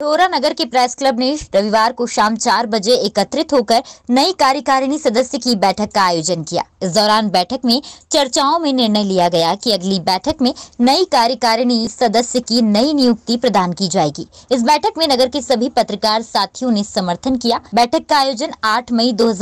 टोरा नगर के press club ने रविवार को शाम चार बजे एकत्रित होकर नई कार्यकारिणी सदस्य की बैठक का आयोजन किया इस दौरान बैठक में चर्चाओं में निर्णय लिया गया कि अगली बैठक में नई कार्यकारिणी सदस्य की नई नियुक्ति प्रदान की जाएगी इस बैठक में नगर के सभी पत्रकार साथियों ने समर्थन किया बैठक का आयोजन आठ मई दो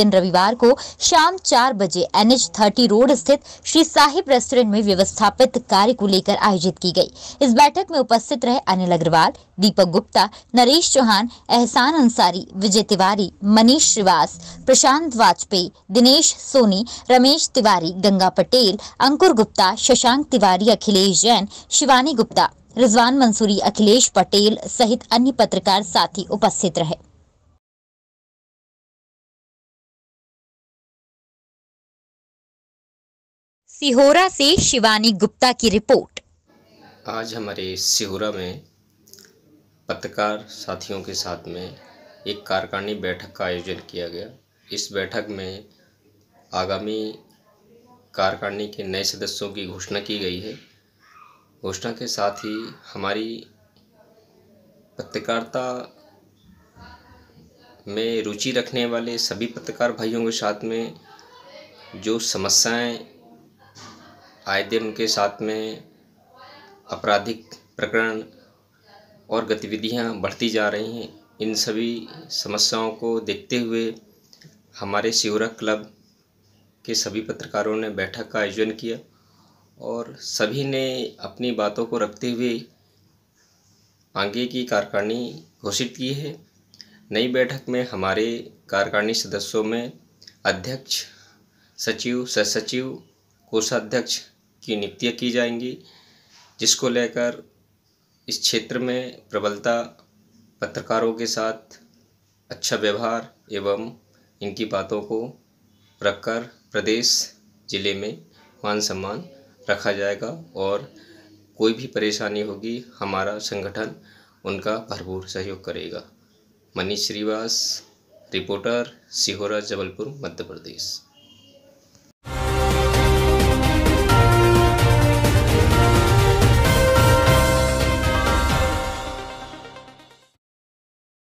दिन रविवार को शाम चार बजे एन एच रोड स्थित श्री साहिब रेस्टोरेंट में व्यवस्थापित कार्य को लेकर आयोजित की गयी इस बैठक में उपस्थित रहे अनिल अग्रवाल दीपक गुप्ता नरेश चौहान एहसान अंसारी विजय तिवारी मनीष श्रीवास प्रशांत वाजपेयी दिनेश सोनी रमेश तिवारी गंगा पटेल अंकुर गुप्ता शशांक तिवारी अखिलेश जैन शिवानी गुप्ता रिजवान मंसूरी अखिलेश पटेल सहित अन्य पत्रकार साथी उपस्थित रहे सिहोरा से शिवानी गुप्ता की रिपोर्ट आज हमारे सिहोरा में पत्रकार साथियों के साथ में एक कार्यकारिणी बैठक का आयोजन किया गया इस बैठक में आगामी कार्यकारिणी के नए सदस्यों की घोषणा की गई है घोषणा के साथ ही हमारी पत्रकारिता में रुचि रखने वाले सभी पत्रकार भाइयों के साथ में जो समस्याएं आए दिन उनके साथ में आपराधिक प्रकरण और गतिविधियाँ बढ़ती जा रही हैं इन सभी समस्याओं को देखते हुए हमारे शिवरा क्लब के सभी पत्रकारों ने बैठक का आयोजन किया और सभी ने अपनी बातों को रखते हुए आगे की कार्यकारिणी घोषित की है नई बैठक में हमारे कार्यकारिणी सदस्यों में अध्यक्ष सचिव सचिव कोषाध्यक्ष की नियुक्तियाँ की जाएंगी जिसको लेकर इस क्षेत्र में प्रबलता पत्रकारों के साथ अच्छा व्यवहार एवं इनकी बातों को रखकर प्रदेश ज़िले में मान सम्मान रखा जाएगा और कोई भी परेशानी होगी हमारा संगठन उनका भरपूर सहयोग करेगा मनीष श्रीवास रिपोर्टर सिहोरा जबलपुर मध्य प्रदेश